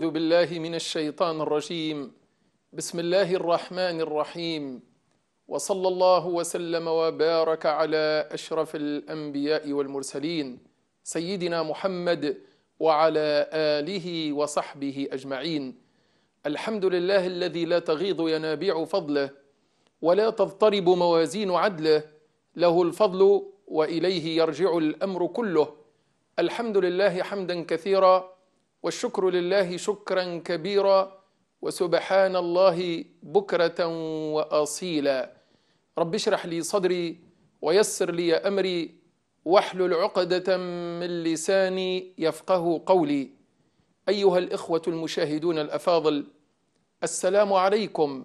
أعوذ بالله من الشيطان الرجيم بسم الله الرحمن الرحيم وصلى الله وسلم وبارك على أشرف الأنبياء والمرسلين سيدنا محمد وعلى آله وصحبه أجمعين الحمد لله الذي لا تغيض ينابيع فضله ولا تضطرب موازين عدله له الفضل وإليه يرجع الأمر كله الحمد لله حمدا كثيرا والشكر لله شكرا كبيرا وسبحان الله بكرة وأصيلا رب اشرح لي صدري ويسر لي أمري واحلل عقدة من لساني يفقه قولي أيها الإخوة المشاهدون الأفاضل السلام عليكم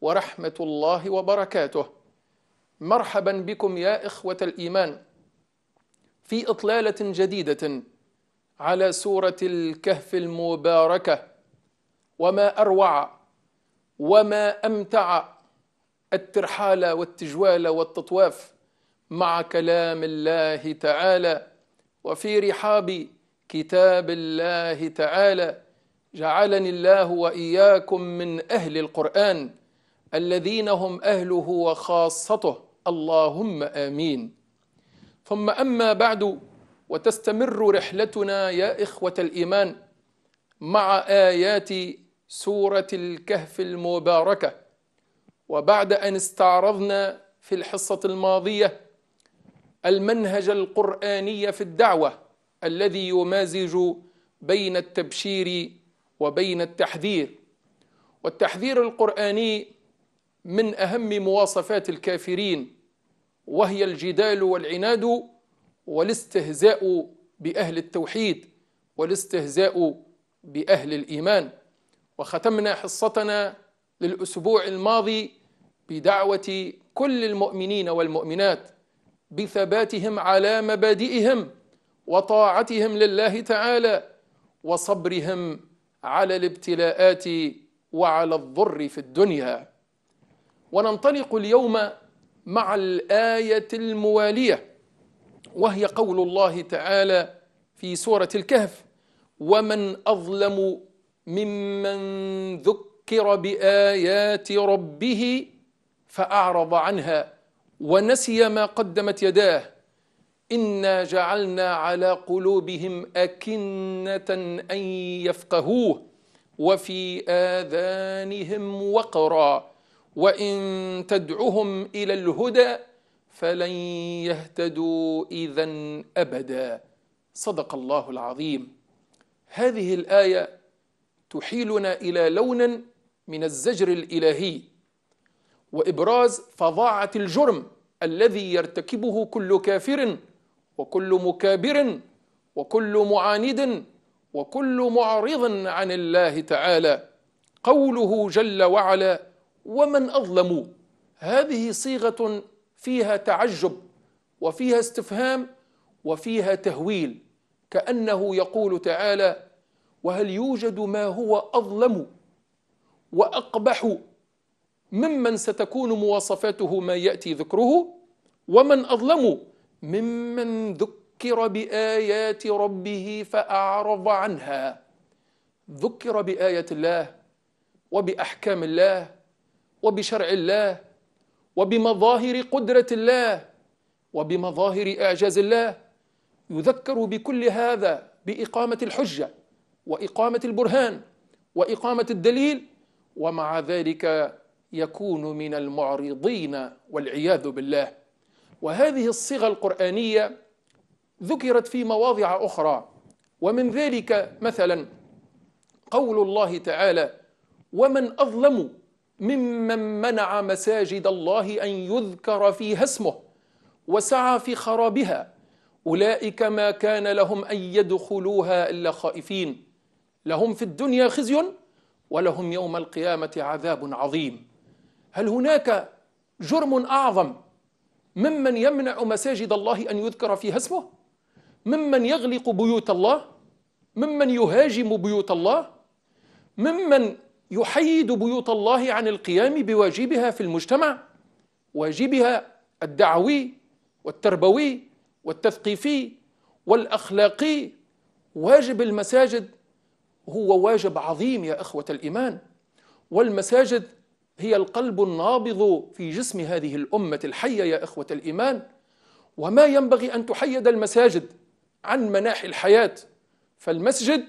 ورحمة الله وبركاته مرحبا بكم يا إخوة الإيمان في إطلالة جديدة على سورة الكهف المباركة وما أروع وما أمتع الترحال والتجوال والتطواف مع كلام الله تعالى وفي رحاب كتاب الله تعالى جعلني الله وإياكم من أهل القرآن الذين هم أهله وخاصته اللهم آمين ثم أما بعد وتستمر رحلتنا يا إخوة الإيمان مع آيات سورة الكهف المباركة وبعد أن استعرضنا في الحصة الماضية المنهج القرآني في الدعوة الذي يمازج بين التبشير وبين التحذير والتحذير القرآني من أهم مواصفات الكافرين وهي الجدال والعناد والاستهزاء بأهل التوحيد والاستهزاء بأهل الإيمان وختمنا حصتنا للأسبوع الماضي بدعوة كل المؤمنين والمؤمنات بثباتهم على مبادئهم وطاعتهم لله تعالى وصبرهم على الابتلاءات وعلى الضر في الدنيا وننطلق اليوم مع الآية الموالية وهي قول الله تعالى في سورة الكهف ومن أظلم ممن ذكر بآيات ربه فأعرض عنها ونسي ما قدمت يداه إنا جعلنا على قلوبهم أكنة أن يفقهوه وفي آذانهم وقرا وإن تدعهم إلى الهدى فلن يهتدوا إذا أبدا صدق الله العظيم هذه الآية تحيلنا إلى لون من الزجر الإلهي وإبراز فظاعة الجرم الذي يرتكبه كل كافر وكل مكابر وكل معاند وكل معرض عن الله تعالى قوله جل وعلا ومن أظلم هذه صيغة فيها تعجب وفيها استفهام وفيها تهويل كانه يقول تعالى وهل يوجد ما هو اظلم واقبح ممن ستكون مواصفاته ما ياتي ذكره ومن اظلم ممن ذكر بايات ربه فاعرض عنها ذكر بايه الله وباحكام الله وبشرع الله وبمظاهر قدرة الله وبمظاهر إعجاز الله يذكر بكل هذا بإقامة الحجة وإقامة البرهان وإقامة الدليل ومع ذلك يكون من المعرضين والعياذ بالله وهذه الصيغة القرآنية ذكرت في مواضع أخرى ومن ذلك مثلا قول الله تعالى ومن أظلم ممن منع مساجد الله ان يذكر فيها اسمه وسعى في خرابها اولئك ما كان لهم ان يدخلوها الا خائفين لهم في الدنيا خزي ولهم يوم القيامه عذاب عظيم هل هناك جرم اعظم ممن يمنع مساجد الله ان يذكر فيها اسمه ممن يغلق بيوت الله ممن يهاجم بيوت الله ممن يحيد بيوت الله عن القيام بواجبها في المجتمع واجبها الدعوي والتربوي والتثقيفي والاخلاقي واجب المساجد هو واجب عظيم يا اخوه الايمان والمساجد هي القلب النابض في جسم هذه الامه الحيه يا اخوه الايمان وما ينبغي ان تحيد المساجد عن مناحي الحياه فالمسجد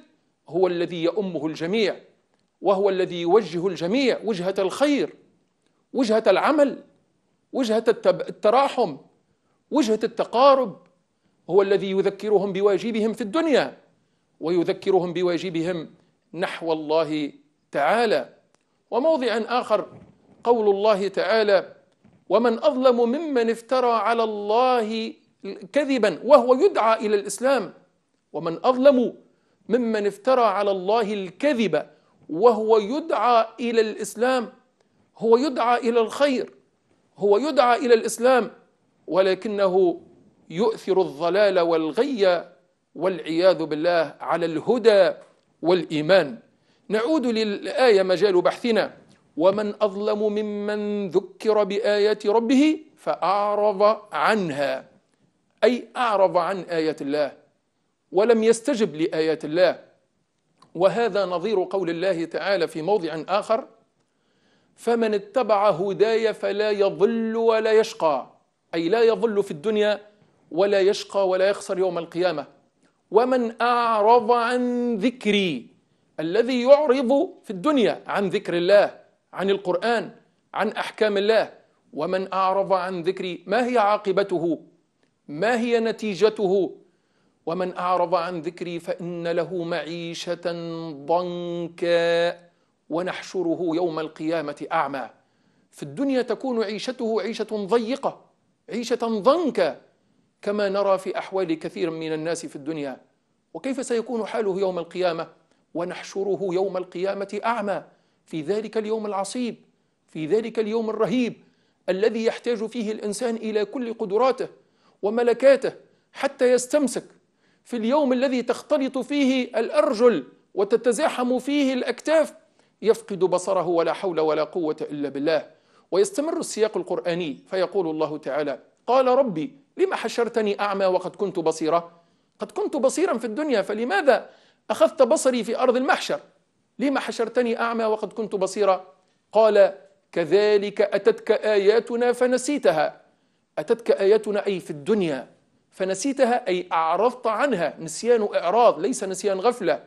هو الذي يامه الجميع وهو الذي يوجه الجميع وجهة الخير وجهة العمل وجهة التراحم وجهة التقارب هو الذي يذكرهم بواجبهم في الدنيا ويذكرهم بواجبهم نحو الله تعالى وموضعا آخر قول الله تعالى ومن أظلم ممن افترى على الله كذبا وهو يدعى إلى الإسلام ومن أظلم ممن افترى على الله الكذب وهو يدعى الى الاسلام هو يدعى الى الخير هو يدعى الى الاسلام ولكنه يؤثر الضلال والغي والعياذ بالله على الهدى والايمان نعود للايه مجال بحثنا ومن اظلم ممن ذكر بايات ربه فاعرض عنها اي اعرض عن ايات الله ولم يستجب لايات الله وهذا نظير قول الله تعالى في موضع آخر فمن اتبع هداي فلا يضل ولا يشقى أي لا يضل في الدنيا ولا يشقى ولا يخسر يوم القيامة ومن أعرض عن ذكري الذي يعرض في الدنيا عن ذكر الله عن القرآن عن أحكام الله ومن أعرض عن ذكري ما هي عاقبته ما هي نتيجته ومن أعرض عن ذكري فإن له معيشة ضنكا ونحشره يوم القيامة أعمى في الدنيا تكون عيشته عيشة ضيقة عيشة ضنكا كما نرى في أحوال كثير من الناس في الدنيا وكيف سيكون حاله يوم القيامة ونحشره يوم القيامة أعمى في ذلك اليوم العصيب في ذلك اليوم الرهيب الذي يحتاج فيه الإنسان إلى كل قدراته وملكاته حتى يستمسك في اليوم الذي تختلط فيه الأرجل وتتزاحم فيه الأكتاف يفقد بصره ولا حول ولا قوة إلا بالله ويستمر السياق القرآني فيقول الله تعالى قال ربي لما حشرتني أعمى وقد كنت بصيرا قد كنت بصيرا في الدنيا فلماذا أخذت بصري في أرض المحشر لما حشرتني أعمى وقد كنت بصيرا قال كذلك أتتك آياتنا فنسيتها أتتك آياتنا أي في الدنيا فنسيتها أي أعرضت عنها نسيان إعراض ليس نسيان غفلة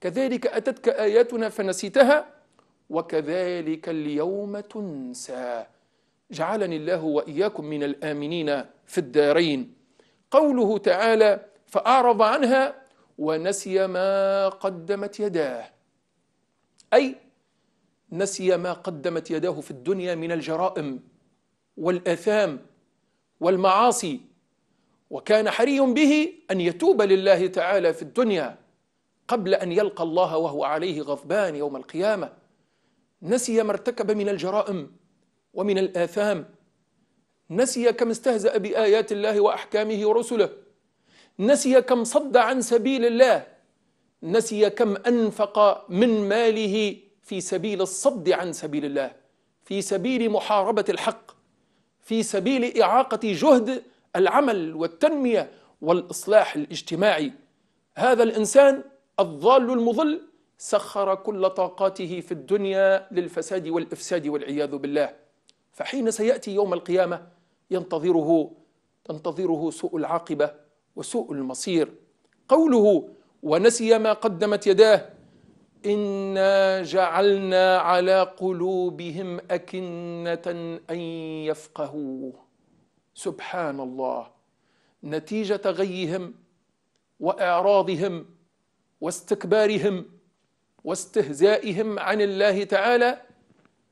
كذلك أتتك آياتنا فنسيتها وكذلك اليوم تنسى جعلني الله وإياكم من الآمنين في الدارين قوله تعالى فأعرض عنها ونسي ما قدمت يداه أي نسي ما قدمت يداه في الدنيا من الجرائم والآثام والمعاصي وكان حري به أن يتوب لله تعالى في الدنيا قبل أن يلقى الله وهو عليه غضبان يوم القيامة نسي ما ارتكب من الجرائم ومن الآثام نسي كم استهزأ بآيات الله وأحكامه ورسله نسي كم صد عن سبيل الله نسي كم أنفق من ماله في سبيل الصد عن سبيل الله في سبيل محاربة الحق في سبيل إعاقة جهد العمل والتنمية والإصلاح الاجتماعي هذا الإنسان الضال المضل سخر كل طاقاته في الدنيا للفساد والإفساد والعياذ بالله فحين سيأتي يوم القيامة ينتظره تنتظره سوء العاقبة وسوء المصير قوله ونسي ما قدمت يداه إنا جعلنا على قلوبهم أكنة أن يفقهوه سبحان الله نتيجه غيهم واعراضهم واستكبارهم واستهزائهم عن الله تعالى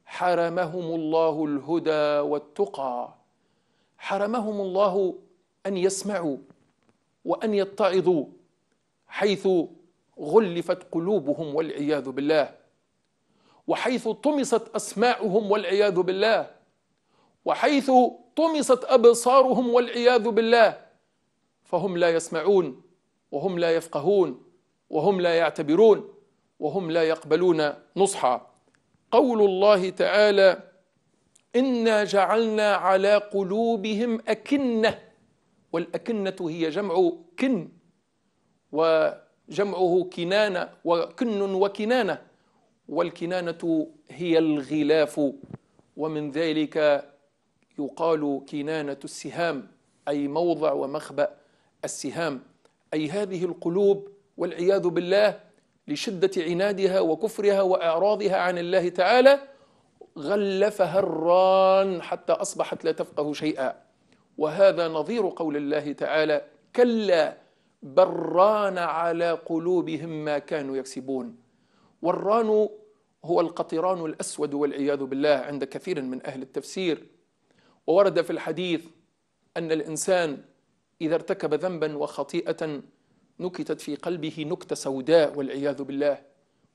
حرمهم الله الهدى والتقى حرمهم الله ان يسمعوا وان يتعظوا حيث غلفت قلوبهم والعياذ بالله وحيث طمست اسماعهم والعياذ بالله وحيث طمست أبصارهم والعياذ بالله فهم لا يسمعون وهم لا يفقهون وهم لا يعتبرون وهم لا يقبلون نصحا قول الله تعالى إنا جعلنا على قلوبهم أكنة والأكنة هي جمع كن وجمعه كنانة وكن وكنانة والكنانة هي الغلاف ومن ذلك يقال كنانة السهام أي موضع ومخبأ السهام أي هذه القلوب والعياذ بالله لشدة عنادها وكفرها وإعراضها عن الله تعالى غلفها الران حتى أصبحت لا تفقه شيئا وهذا نظير قول الله تعالى كلا بران على قلوبهم ما كانوا يكسبون والران هو القطران الأسود والعياذ بالله عند كثير من أهل التفسير وورد في الحديث أن الإنسان إذا ارتكب ذنبا وخطيئة نكتت في قلبه نكتة سوداء والعياذ بالله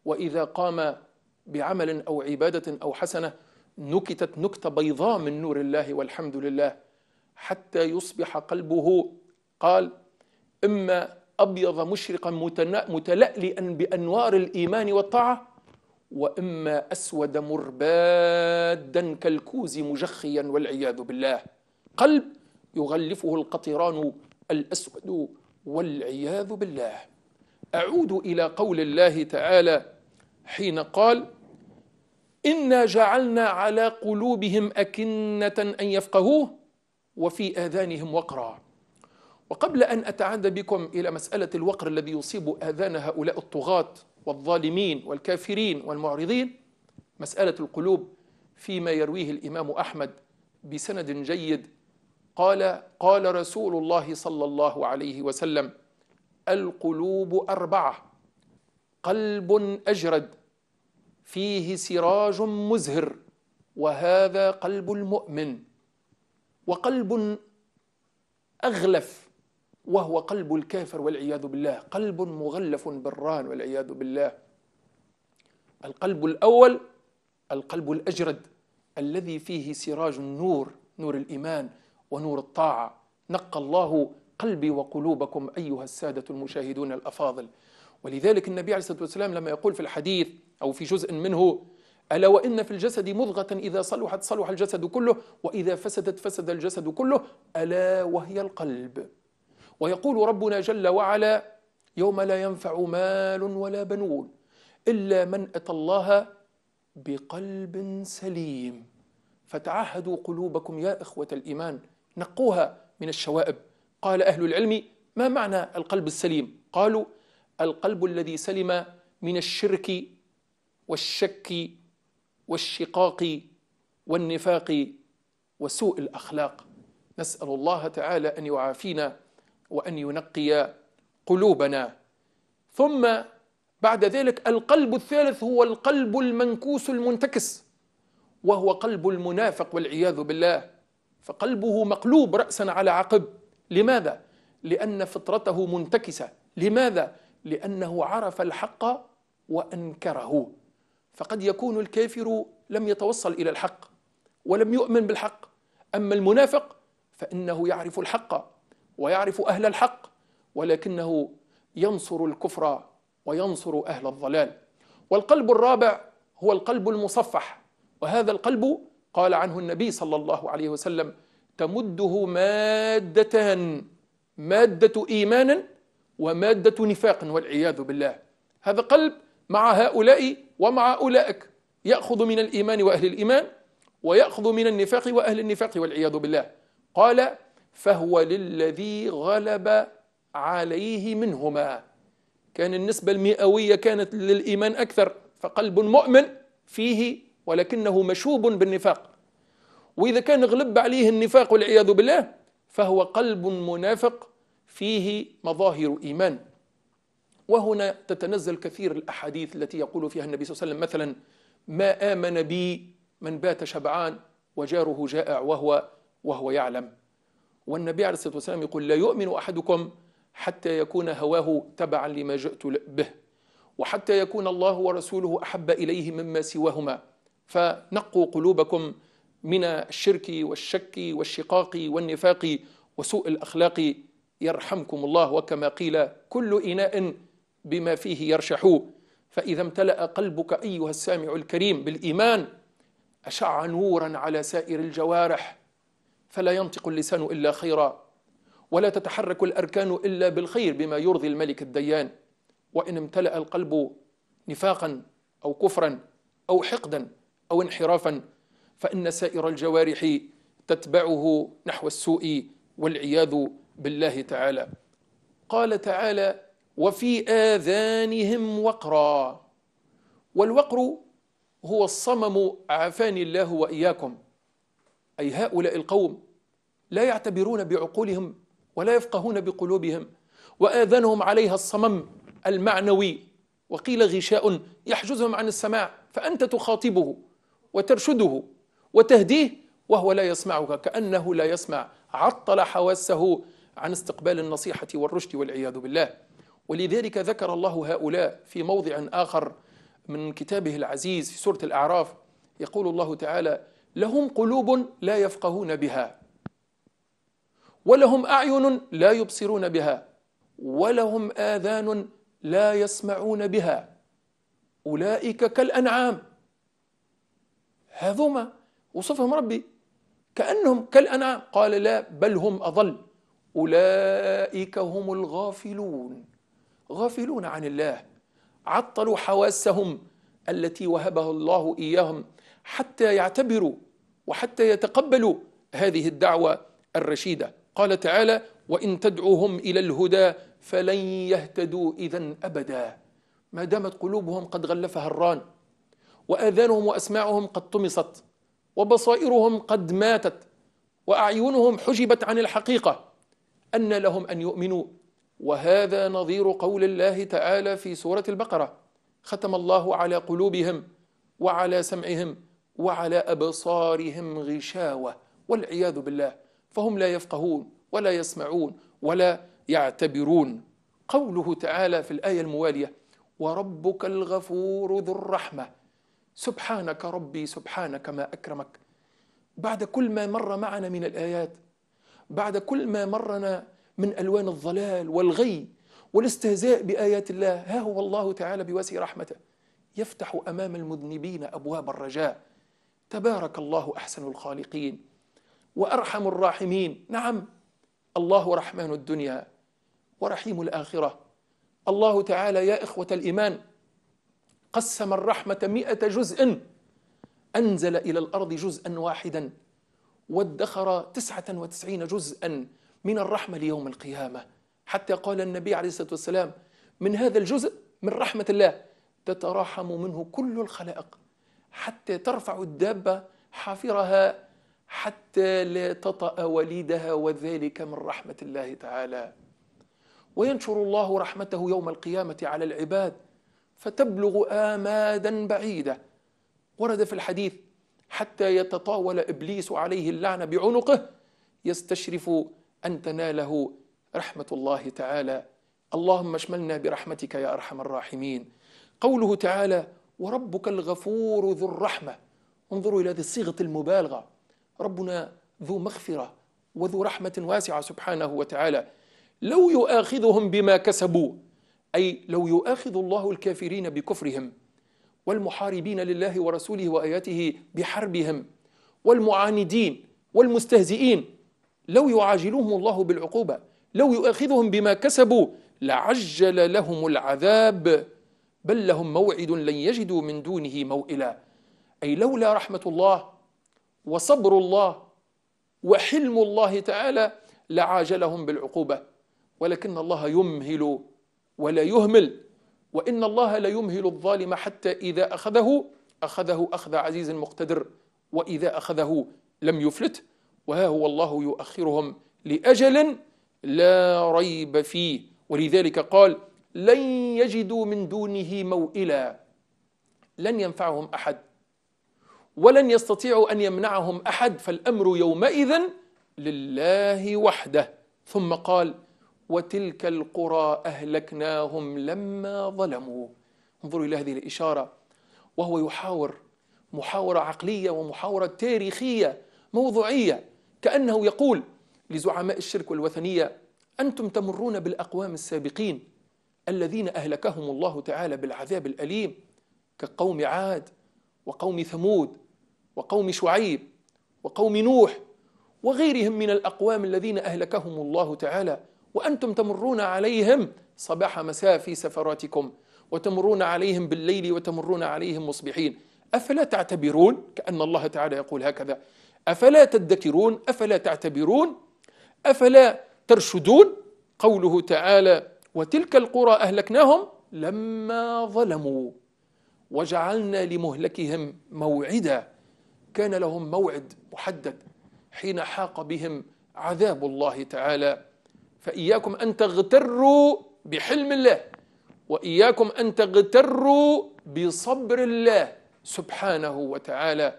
وإذا قام بعمل أو عبادة أو حسنة نكتت نكتة بيضاء من نور الله والحمد لله حتى يصبح قلبه قال إما أبيض مشرقا متلألئا بأنوار الإيمان والطاعة واما اسود مربادا كالكوز مجخيا والعياذ بالله قلب يغلفه القطران الاسود والعياذ بالله اعود الى قول الله تعالى حين قال انا جعلنا على قلوبهم اكنه ان يفقهوه وفي اذانهم وقرا وقبل ان اتعاد بكم الى مساله الوقر الذي يصيب اذان هؤلاء الطغاه والظالمين والكافرين والمعرضين مسألة القلوب فيما يرويه الإمام أحمد بسند جيد قال قال رسول الله صلى الله عليه وسلم القلوب أربعة قلب أجرد فيه سراج مزهر وهذا قلب المؤمن وقلب أغلف وهو قلب الكافر والعياذ بالله قلب مغلف بالران والعياذ بالله القلب الأول القلب الأجرد الذي فيه سراج النور نور الإيمان ونور الطاعة نقى الله قلبي وقلوبكم أيها السادة المشاهدون الأفاضل ولذلك النبي عليه الصلاة والسلام لما يقول في الحديث أو في جزء منه ألا وإن في الجسد مضغة إذا صلحت صلح الجسد كله وإذا فسدت فسد الجسد كله ألا وهي القلب ويقول ربنا جل وعلا يوم لا ينفع مال ولا بنون إلا من أتى الله بقلب سليم فتعهدوا قلوبكم يا إخوة الإيمان نقوها من الشوائب قال أهل العلم ما معنى القلب السليم قالوا القلب الذي سلم من الشرك والشك والشقاق والنفاق وسوء الأخلاق نسأل الله تعالى أن يعافينا وأن ينقي قلوبنا ثم بعد ذلك القلب الثالث هو القلب المنكوس المنتكس وهو قلب المنافق والعياذ بالله فقلبه مقلوب رأسا على عقب لماذا؟ لأن فطرته منتكسة لماذا؟ لأنه عرف الحق وأنكره فقد يكون الكافر لم يتوصل إلى الحق ولم يؤمن بالحق أما المنافق فإنه يعرف الحق ويعرف أهل الحق ولكنه ينصر الكفر وينصر أهل الضلال والقلب الرابع هو القلب المصفح وهذا القلب قال عنه النبي صلى الله عليه وسلم تمده مادتان مادة إيمان ومادة نفاق والعياذ بالله هذا قلب مع هؤلاء ومع أولئك يأخذ من الإيمان وأهل الإيمان ويأخذ من النفاق وأهل النفاق والعياذ بالله قال فهو للذي غلب عليه منهما كان النسبة المئوية كانت للإيمان أكثر فقلب مؤمن فيه ولكنه مشوب بالنفاق وإذا كان غلب عليه النفاق والعياذ بالله فهو قلب منافق فيه مظاهر إيمان وهنا تتنزل كثير الأحاديث التي يقول فيها النبي صلى الله عليه وسلم مثلا ما آمن بي من بات شبعان وجاره جائع وهو وهو يعلم والنبي عليه الصلاة والسلام يقول لا يؤمن أحدكم حتى يكون هواه تبعا لما جئت به وحتى يكون الله ورسوله أحب إليه مما سواهما فنقوا قلوبكم من الشرك والشك والشقاق والنفاق وسوء الأخلاق يرحمكم الله وكما قيل كل إناء بما فيه يرشح فإذا امتلأ قلبك أيها السامع الكريم بالإيمان أشع نورا على سائر الجوارح فلا ينطق اللسان إلا خيرا ولا تتحرك الأركان إلا بالخير بما يرضي الملك الديان وإن امتلأ القلب نفاقا أو كفرا أو حقدا أو انحرافا فإن سائر الجوارح تتبعه نحو السوء والعياذ بالله تعالى قال تعالى وفي آذانهم وقرا والوقر هو الصمم عافاني الله وإياكم أي هؤلاء القوم لا يعتبرون بعقولهم ولا يفقهون بقلوبهم وآذانهم عليها الصمم المعنوي وقيل غشاء يحجزهم عن السماع فأنت تخاطبه وترشده وتهديه وهو لا يسمعك كأنه لا يسمع عطل حواسه عن استقبال النصيحة والرشد والعياذ بالله ولذلك ذكر الله هؤلاء في موضع آخر من كتابه العزيز في سورة الأعراف يقول الله تعالى لهم قلوب لا يفقهون بها ولهم أعين لا يبصرون بها ولهم آذان لا يسمعون بها أولئك كالأنعام هذوما وصفهم ربي كأنهم كالأنعام قال لا بل هم أضل أولئك هم الغافلون غافلون عن الله عطلوا حواسهم التي وهبها الله إياهم حتى يعتبروا وحتى يتقبلوا هذه الدعوة الرشيدة قال تعالى وإن تدعوهم إلى الهدى فلن يهتدوا إذا أبدا ما دامت قلوبهم قد غلفها الران وآذانهم وأسماعهم قد طمست وبصائرهم قد ماتت وأعينهم حجبت عن الحقيقة أن لهم أن يؤمنوا وهذا نظير قول الله تعالى في سورة البقرة ختم الله على قلوبهم وعلى سمعهم وعلى أبصارهم غشاوة والعياذ بالله فهم لا يفقهون ولا يسمعون ولا يعتبرون قوله تعالى في الآية الموالية وربك الغفور ذو الرحمة سبحانك ربي سبحانك ما أكرمك بعد كل ما مر معنا من الآيات بعد كل ما مرنا من ألوان الضلال والغي والاستهزاء بآيات الله ها هو الله تعالى بواسع رحمته يفتح أمام المذنبين أبواب الرجاء تبارك الله أحسن الخالقين وأرحم الراحمين نعم الله رحمن الدنيا ورحيم الآخرة الله تعالى يا إخوة الإيمان قسم الرحمة مئة جزء أنزل إلى الأرض جزءا واحدا وادخر تسعة وتسعين جزءا من الرحمة ليوم القيامة حتى قال النبي عليه الصلاة والسلام من هذا الجزء من رحمة الله تتراحم منه كل الخلائق حتى ترفع الدابة حافرها حتى لا تطأ وليدها وذلك من رحمة الله تعالى وينشر الله رحمته يوم القيامة على العباد فتبلغ آمادا بعيدة ورد في الحديث حتى يتطاول إبليس عليه اللعنة بعنقه يستشرف أن تناله رحمة الله تعالى اللهم اشملنا برحمتك يا أرحم الراحمين قوله تعالى وربك الغفور ذو الرحمة انظروا إلى هذه صيغة المبالغة ربنا ذو مغفرة وذو رحمة واسعة سبحانه وتعالى لو يؤاخذهم بما كسبوا أي لو يؤاخذ الله الكافرين بكفرهم والمحاربين لله ورسوله وآياته بحربهم والمعاندين والمستهزئين لو يعاجلهم الله بالعقوبة لو يؤاخذهم بما كسبوا لعجل لهم العذاب بل لهم موعد لن يجدوا من دونه موئلا أي لولا رحمة الله وصبر الله وحلم الله تعالى لعاجلهم بالعقوبة ولكن الله يمهل ولا يهمل وإن الله لا يمهل الظالم حتى إذا أخذه أخذه أخذ عزيز مقتدر وإذا أخذه لم يفلت وها هو الله يؤخرهم لأجل لا ريب فيه ولذلك قال لن يجدوا من دونه موئلا لن ينفعهم أحد ولن يستطيعوا أن يمنعهم أحد فالأمر يومئذ لله وحده ثم قال وتلك القرى أهلكناهم لما ظلموا انظروا إلى هذه الإشارة وهو يحاور محاورة عقلية ومحاورة تاريخية موضوعية كأنه يقول لزعماء الشرك والوثنية أنتم تمرون بالأقوام السابقين الذين أهلكهم الله تعالى بالعذاب الأليم كقوم عاد وقوم ثمود وقوم شعيب وقوم نوح وغيرهم من الأقوام الذين أهلكهم الله تعالى وأنتم تمرون عليهم صباح مساء في سفراتكم وتمرون عليهم بالليل وتمرون عليهم مصبحين أفلا تعتبرون كأن الله تعالى يقول هكذا أفلا تدكرون أفلا تعتبرون أفلا ترشدون قوله تعالى وتلك القرى أهلكناهم لما ظلموا وجعلنا لمهلكهم موعدا كان لهم موعد محدد حين حاق بهم عذاب الله تعالى فإياكم أن تغتروا بحلم الله وإياكم أن تغتروا بصبر الله سبحانه وتعالى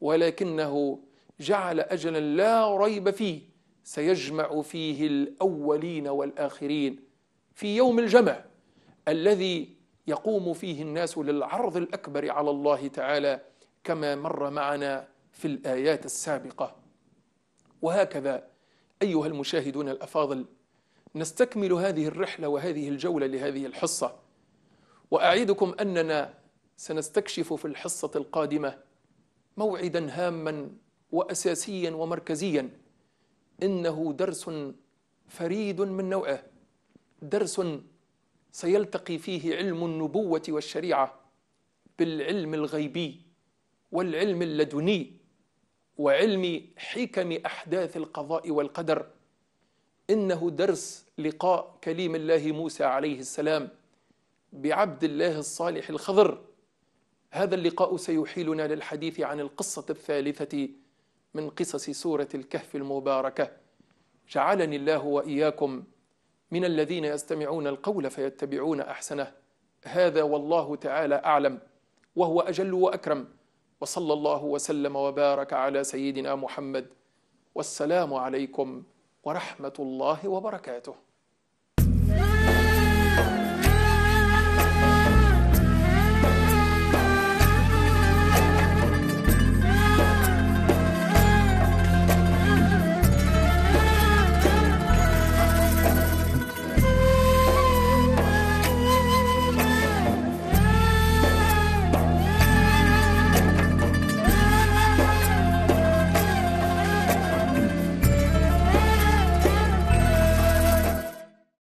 ولكنه جعل أجلا لا ريب فيه سيجمع فيه الأولين والآخرين في يوم الجمع الذي يقوم فيه الناس للعرض الأكبر على الله تعالى كما مر معنا في الآيات السابقة وهكذا أيها المشاهدون الأفاضل نستكمل هذه الرحلة وهذه الجولة لهذه الحصة وأعيدكم أننا سنستكشف في الحصة القادمة موعدا هاما وأساسيا ومركزيا إنه درس فريد من نوعه درس سيلتقي فيه علم النبوة والشريعة بالعلم الغيبي والعلم اللدني وعلم حكم أحداث القضاء والقدر إنه درس لقاء كليم الله موسى عليه السلام بعبد الله الصالح الخضر هذا اللقاء سيحيلنا للحديث عن القصة الثالثة من قصص سورة الكهف المباركة جعلني الله وإياكم من الذين يستمعون القول فيتبعون أحسنه هذا والله تعالى أعلم وهو أجل وأكرم وصلى الله وسلم وبارك على سيدنا محمد والسلام عليكم ورحمه الله وبركاته